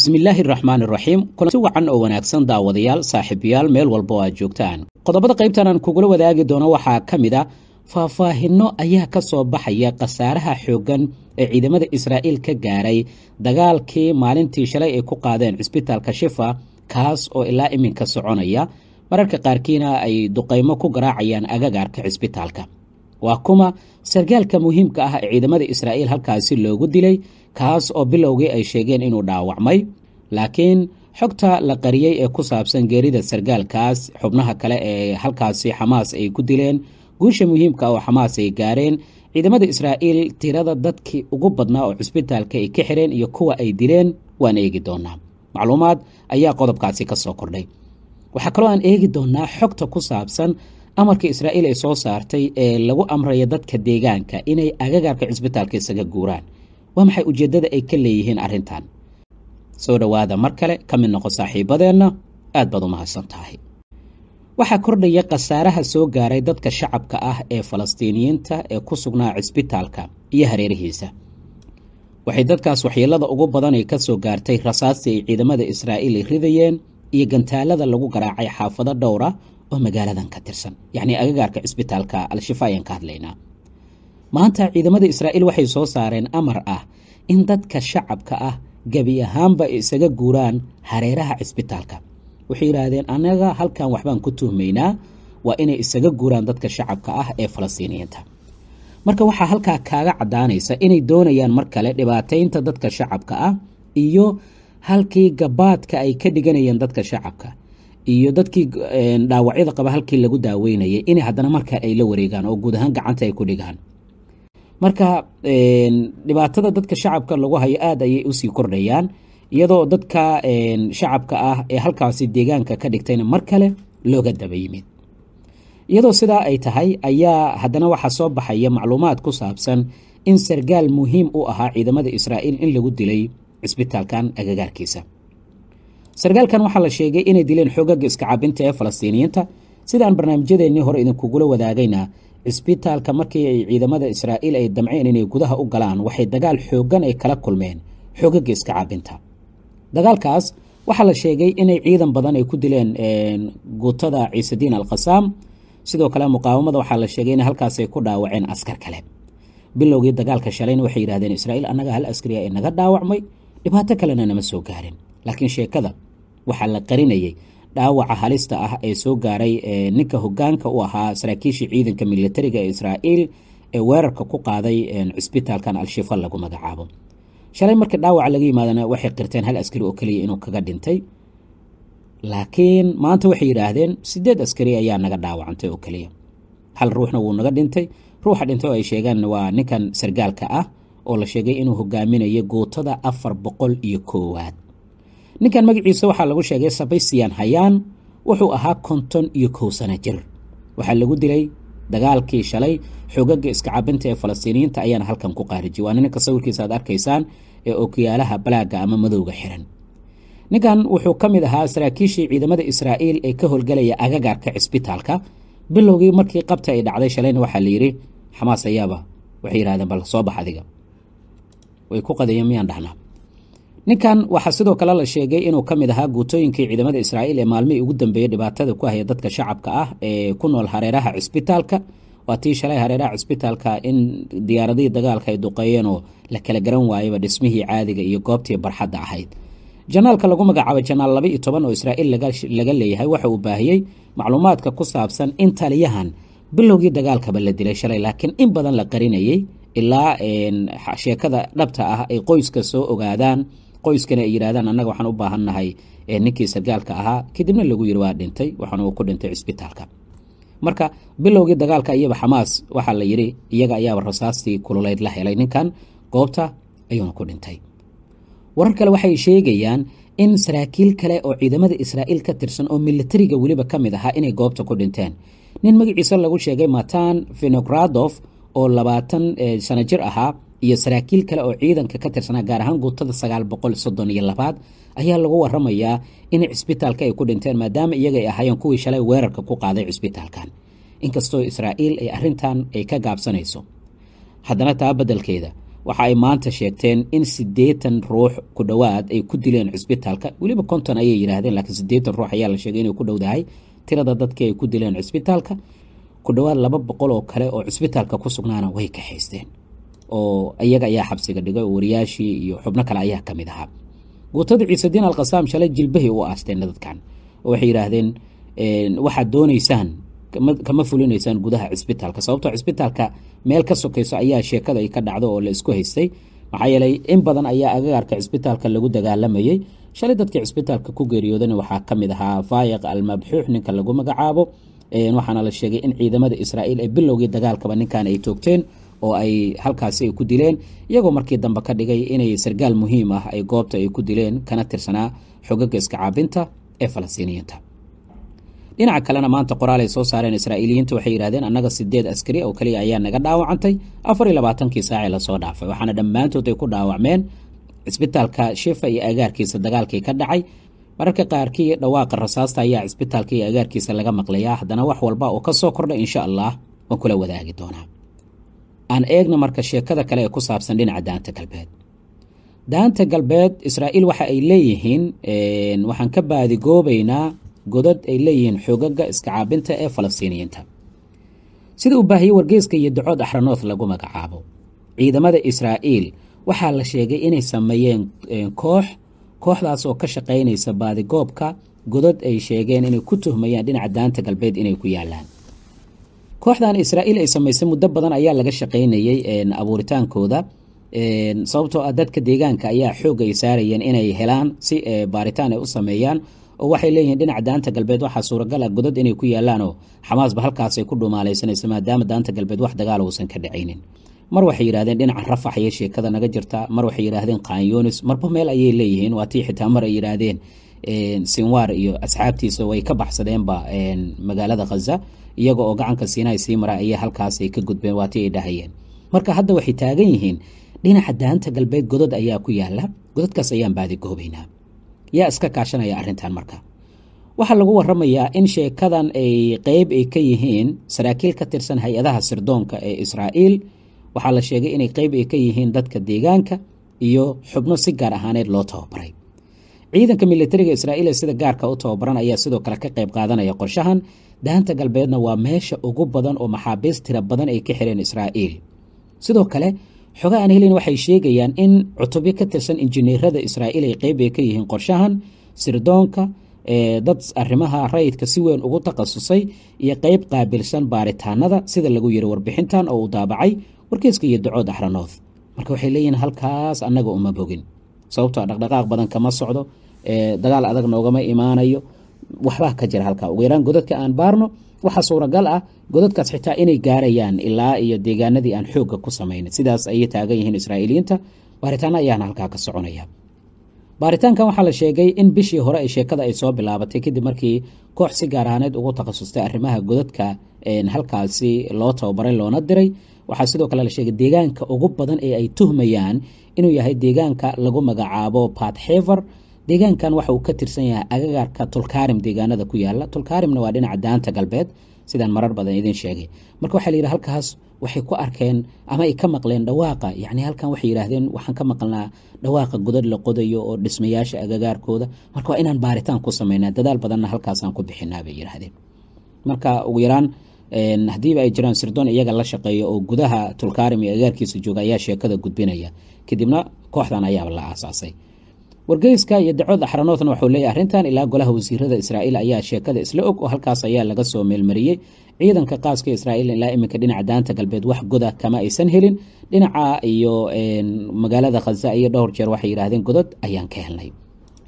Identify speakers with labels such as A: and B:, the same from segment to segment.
A: bismillaahi raxmaan iraxiim kulanti wacan oo wanaagsan daawadayaal saaxiibayaal meel walba oo aad joogtaan qodobada qaybtan aan kugula wadaagi doono waxaa ka mid a ah, faahfaahinno ayaa ka soo baxaya khasaaraha xooggan ee ciidamada israa'iil ka gaaray dagaalkii maalintii shalay ay ku qaadeen cisbitaalka shifa kaas oo ilaa iminka soconaya mararka qaarkiina ay duqaymo ku garaacayaan agagaarka cisbitaalka waa kuma sargaalka muhiimka ah ee ciidamada israa'iil halkaasi loogu dilay kaas oo bilowgii ay sheegeen inuu dhaawacmay laakiin xogta la qariyey ee ku saabsan geerida sargaalkaas xubnaha kale ee halkaasi xamaas ay ku dileen guusha muhiimka ah oo xamaas ay gaareen ciidamada israa'iil tirada dadkii ugu badnaa oo cusbitaalka ay ka xireen iyo kuwa ay dileen waan eegi doonaa macluumaad ayaa qodobkaasi ka soo kordhay waxaa kaloo aan eegi doonaa xogta ku saabsan amarka israa'iil ay soo saartay ee lagu amraya dadka deegaanka inay agagaarka cisbitaalka isaga guuraan waa maxay ujeeddada ay ka leeyihiin arrintan soo dhowaada mar kale ka mid noqo saaxiibbadeenna aad baad u mahadsan tahay waxaa kordhaya khasaaraha soo gaaray dadka shacabka ah ee falastiiniyiinta ee ku sugnaa cisbitaalka iyo hareerihiisa waxay dadkaas waxyeelada ugu badanay ka soo gaartay rasaastii ay ciidamada israa'iil ridayeen iyo gantaalada lagu garaacay xaafado dhowra oo magaaladan ka tirsan yacnii agagaarka cisbitaalka al-shifaa ayaan ka hadlaynaa maanta ciidamada israa'iil waxay soo saareen amar ah in dadka shacabka ah gebi ahaanba isaga guuraan hareeraha cisbitaalka waxay yidhaahdeen annaga halkan waxbaan ku tuhmaynaa waa inay isaga guuraan dadka shacabka ah ee falastiiniyiinta marka waxaa halkaa kaaga caddaanaysa inay doonayaan mar kale dhibaataynta dadka shacabka ah iyo halkii gabaadka ay ka dhiganayeen dadka shacabka iyo dadkii dhaawacyada qaba halkii lagu daaweynayay inay haddana marka ay la wareegaan oo guud ahaan gacanta ay ku dhigaan marka dhibaatada dadka shacabka lagu hayo aada ayay usii kordhayaan iyadoo dadka shacabka ah ee halkaasi deegaanka ka dhigtayna mar kale looga daba yimid iyadoo sidaa ay tahay ayaa haddana waxaa soo baxaya macluumaad ku saabsan in sargaal muhiim u ahaa ciidamada israa'iil in lagu dilay cisbitaalkan agagaarkiisa sargaalkan waxaa la sheegay inay dileen xoogaga iskacabinta ee falastiiniyiinta sida aan barnaamijyadeennii hore idinkugula wadaagayna isbitaalka markii ay ciidamada israa'iil ay damceen inay gudaha u galaan waxay dagaal xooggan ay kala kulmeen xoogaga iskacabinta dagaalkaas waxaa la sheegay inay ciidan badan ay ku dileen guutada ciisediin alkhasaam sidoo kale muqaawamada waxaa la sheegay in halkaasay ku dhaawaceen askar kale bilowgii dagaalka shalayna waxay yidhahdeen israa'iil annaga hal askariya ee naga dhaawacmay dhibaato kalena nama soo gaarin laakiin sheekada waxaa la qarinayay dhaawaca halista ah ee soo gaaray ninka hogaanka u ahaa saraakiishii ciidanka militariga ee israa'iil ee weerarka ku qaaday cisbitaalkan al-shifa lagu magacaabo shalay marka dhaawaca laga yimaadana waxay qirteen hal askari oo keliya inuu kaga dhintay laakiin maanta waxay yidhaahdeen sideed askari ayaa naga dhaawacantay oo keliya hal ruuxna wuu naga dhintay ruuxa dhintay oo ay sheegaan waa ninkan sargaalka ah oo la sheegay inuu hogaaminayo gootada afar boqol iyo koowaad ninkan magaciisa waxaa lagu sheegay sabaystiyan hayaan wuxuu ahaa konton iyo kow sano jir waxaa lagu dilay dagaalkii shalay xogaga iska cabinta ee falastiiniyiinta ayaana halkan ku qaarijiy waa ninka sawirkiisa aad arkaysaan ee okiyaalaha balaaga ama madowga xiran ninkan wuxuu ka mid ahaa saraakiishii ciidamada israa'iil ee ka howlgalaya agagaarka cisbitaalka bilowgii markii qabta ay dhacday shalayna waxaa layidhi xamaas ayaaba waxay yidhahdeen bal soo bax adiga way ku qadayen miyaan dhahnaa ninkan waxaa sidoo kale la sheegay inuu ka mid ahaa guutooyinkii ciidamada israa'iil ee maalmihii ugu dambeeyey dhibaatada ku haya dadka shacabka ah ee ku nool hareeraha cisbitaalka waa tii shalay hareeraha cisbitaalka in diyaaradihii dagaalka ay duqeeyeenoo la kala garan waayaba dhismihii caadiga iyo goobtii barxadda ahayd janaalka lagu magacaabay janaal laba iyo toban oo israa'iil laga leeyahay waxa uu baahiyey macluumaadka ku saabsan in taliyahan bilowgii dagaalkaba la dilay shalay laakiin in badan la qarinayay ilaa sheekada dhabta ah ay qoyska soo ogaadaan qoyskana ay yidhaahdaan annaga waxaan u baahannahay ninkii sargaalka ahaa kadibna lagu yiri waa dhintay waxaana uu ku dhintay cisbitaalka marka bilowgii dagaalka iyaba xamaas waxaa la yidhi iyaga ayaaba rasaastii kululayd la helay ninkan goobta ayuuna ku dhintay warar kale waxay sheegayaan in saraakiil kale oo ciidamada israa'iil ka tirsan oo militariga weliba ka mid ahaa inay goobta ku dhinteen nin magaciisa lagu sheegay matan finogradov oo labaatan eh, sano jir ahaa iyo saraakiil kale oo ciidanka ka tirsanaa gaar ahaan guutada sagaal boqol soddon iyo labaad ayaa lagu waramayaa in cisbitaalka ay ku dhinteen maadaama iyagay ahaayeen kuwii shalay weerarka ku qaaday cisbitaalkan inkastoo israa'iil ay arrintan ay ka gaabsanayso haddana taa beddelkeeda waxa ay maanta sheegteen in siddeetan ruux ku dhowaad ay ku dileen cisbitaalka weliba konton ayay yidhaahdeen laakiin siddeetan ruux ayaa la sheegay inay ku dhowdahay tirada dadkii ay ku dileen cisbitaalka ku dhowaad laba boqol oo kale oo cisbitaalka ku sugnaana way kaxaysteen oo iyaga ayaa xabsiga dhigay oo wariyaashii iyo xubno kale ayaa ka mid ahaa guutada ciisediin alkasaam shalay jilbahay ugu aasteenna dadkan oo waxay yidhaahdeen waxaad doonaysaan kama fulinaysaan gudaha cisbitaalka sababtoo ah cisbitaalka meel ka sokayso ayaa sheekada ay ka dhacdo oo la isku haystay maxaa yeelay in badan ayaa agagaarka cisbitaalka lagu dagaalamayey shalay dadkii cisbitaalka ku geeriyoodana waxaa ka mid ahaa faayiq almabxuux ninka lagu magacaabo waxaana la sheegay in ciidamada israa'iil ay bilowgii dagaalkaba ninkan ay toogteen oo ay halkaasi ay ku dileen iyagoo markii dambe ka dhigay inay sargaal muhiim ah ay goobta ay ku dileen kana tirsanaa xogaga iskacaabinta ee falastiiniyiinta dhinaca kalena maanta qoraal ay soo saareen israa'iiliyiinta waxay yidhahdeen annaga sideed askari oo keliya ayaa naga dhaawacantay afar iyo labaatankii saacee lasoo dhaafay waxaana dhammaantood ay ku dhaawacmeen cisbitaalka shifa iyo agaarkiisa dagaalkii ka dhacay mararka qaarkii dhawaaqa rasaasta ayaa cisbitaalka iyo agaarkiisa laga maqlayaa haddana wax walba oo ka soo kordha insha allah waan kula wadaagi doonaa aan eegno marka sheekada kale ee ku saabsan dhinaca daanta galbeed daanta galbeed israa'iil waxa ay leeyihiin waxaan ka baadigoobaynaa godad ay leeyihiin xoogaga iskacaabinta ee falastiiniyiinta sida uu baahiyey wargeyska iyo dacood axranooth lagu magacaabo ciidamada israa'iil waxaa la sheegay inay sameeyeen koox kooxdaasoo ka shaqaynaysa baadigoobka godad ay sheegeen inay ku tuhmayaan dhinaca daanta galbeed inay ku yaalaan kooxdan israa'iil ay samaysay muddo badan ayaa laga shaqaynayey abuuritaankooda sababtoo ah dadka deegaanka ayaa xoog ay saarayeen inay helaan si e, baaritaan ay u sameeyaan oo waxay leeyihiin dhinaca daanta galbeed waxaa suuragal ah godad inay ku yaalaanoo xamaasba halkaasay ku dhumaalaysanayso maadaama daanta galbeed wax dagaala uusan ka dhacaynin mar waxay yidhahdeen dhinaca rafax ayay sheekada naga jirtaa mar waxay yidhaahdeen qaanyoonis marba meel ayay leeyihiin waatii xitaa mar ay yidhaahdeen sinwaar iyo asxaabtiisa way ka baxsadeenba magaalada khaza iyaga oo gacanka siina ay sii maraa ayay halkaasay ka gudbeen waati ay dhahayeen marka hadda waxay taagan yihiin dhinaca daanta galbeed godad ayaa ku yaala godadkaas ayaan baadi goobaynaa yaa iska kaashanaya arrintan marka waxaa lagu waramayaa in sheekadan ay qeyb ay ka yihiin saraakiil ka tirsan hay-adaha sirdoonka ee israa'iil waxaa la sheegay inay qeyb ay ka yihiin dadka deegaanka iyo xubno si gaar ahaaneed loo tababaray ciidanka milatariga israa'iil ee sida gaarka u tababaran ayaa sidoo kale ka qayb qaadanaya qorshahan daanta galbeedna waa meesha ugu badan oo maxaabiist tira badan ay ka xireen israa'iil sidoo kale xoga aan helin waxay sheegayaan in cutubyo ka tirsan injineerada israa'iil ay qeyb ay ka yihiin qorshahan sirdoonka ee dad arrimaha rayidka si weyn ugu takhasusay iyo qayb qaabilsan baaritaanada sida lagu yiri warbixintan oo uu daabacay warkeyska iyo dacood axranood marka waxay leeyihiin halkaas annaga uma bogin sababtoo ah dhaqdhaqaaq badan kama socdo dagaal adag noogama imaanayo waxbaa ka jira halkaa ugu yaraan godadka aan baarno waxaa suuragal ah godadkaas xitaa inay gaarayaan ilaa iyo deegaanadii aan xoogga ku samaynin sidaas ayay taagan yihiin israa'iiliyiinta baaritaano ayaana halkaa ka soconaya baaritaankan waxaa la sheegay in bishii hore ay sheekada ay soo bilaabatay kadib markii koox si gaar ahaaneed ugu takhasustay arrimaha godadka halkaasi loo tababaray loona diray waxaa sidoo kale la sheegay deegaanka ugu badan ee ay tuhmayaan inuu yahay deegaanka lagu magacaabo badhever deegaankan waxa uu ka tirsan yahay agagaarka tulkaarim deegaanada ku yaala tulkaarimna waa dhinaca daanta galbeed sidaan marar badan idiin sheegay marka waxaa la yidhi halkaas waxay ku arkeen ama ay ka maqleen dhawaaqa yacni halkan waxay yidhaahdeen waxaan ka maqlnaa dhawaaqa godad la qodayo oo dhismayaasha agagaarkooda marka waa inaan baaritaan ku samaynaa dadaal badanna halkaasaan ku bixinaa bay yidhaahdeen marka ugu yaraan hadiiba ay jiraan sirdoon iyaga la shaqeeya oo gudaha tulkaarim iyo agaarkiisa jooga ayaa sheekada gudbinaya kadibna kooxdan ayaaba la aasaasay wargeyska iyo dacood axranoodna wuxuu leeyahy arrintan ilaa golaha wasiirada israa'iil ayaa sheekada isla og oo halkaas ayaa laga soo meelmariyey ciidanka qaaska israa'iil ilaa iminka dhinaca daanta galbeed wax goda kama aysan helin dhinaca iyo magaalada khaza iyo dhowr jeer waxay yidhaahdeen godod ayaan ka helnay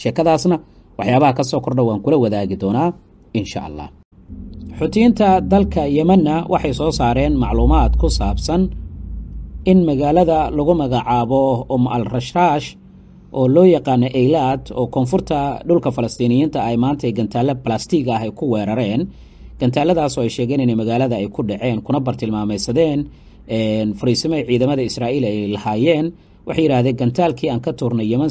A: sheekadaasna waxyaabaha ka kordha waan kula wadaagi doonaa insha allah xuutiyiinta dalka yemenna waxay soo saareen macluumaad ku saabsan in magaalada lagu magacaabo um al rashrash oo loo yaqaano eylaad oo koonfurta dhulka falastiiniyiinta ay maanta gantaallo balastiga ah ay ku weerareen gantaaladaas oo ay sheegeen inay magaalada ay ku dhaceen kuna bartilmaameysadeen fariisimo ciidamada israa'iil ay lahaayeen waxay yidhaahdeen gantaalkii aan ka tuurnay yeman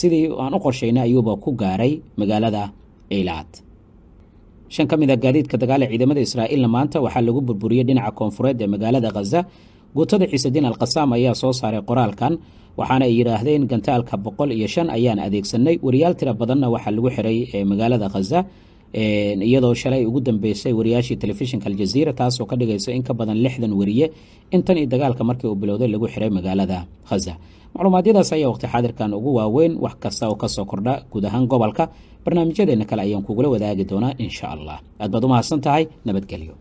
A: sidii aan u qorshaynay ayuuba ku gaaray magaalada eylaad shan ka mid a ah gaadiidka dagaal ee ciidamada israa'iilna maanta waxaa lagu burburiyey dhinaca koonfureed ee magaalada khaza guutada ciisadin alkhasaam ayaa soo saaray qoraalkan waxaana ay yidhaahdeen gantaalka boqol iyo shan ayaan adeegsannay wariyaal tira badanna waxaa lagu xiray ee eh, magaalada khaza iyadoo shalay ugu dambeysay wariyaashii telefishinka aljaziira taasoo ka dhigaysa in ka badan lixdan wariye in tan iyo dagaalka markii uu bilowday lagu xiray magaalada khaza macluumaadyadaas ayaa waqti xaadirkan ugu waaweyn wax kasta oo kasoo kordha guud ahaan gobolka barnaamijyadeenna kale ayaan kugula wadaagi doonaa insha allah aad baad u mahadsan tahay nabadgelyo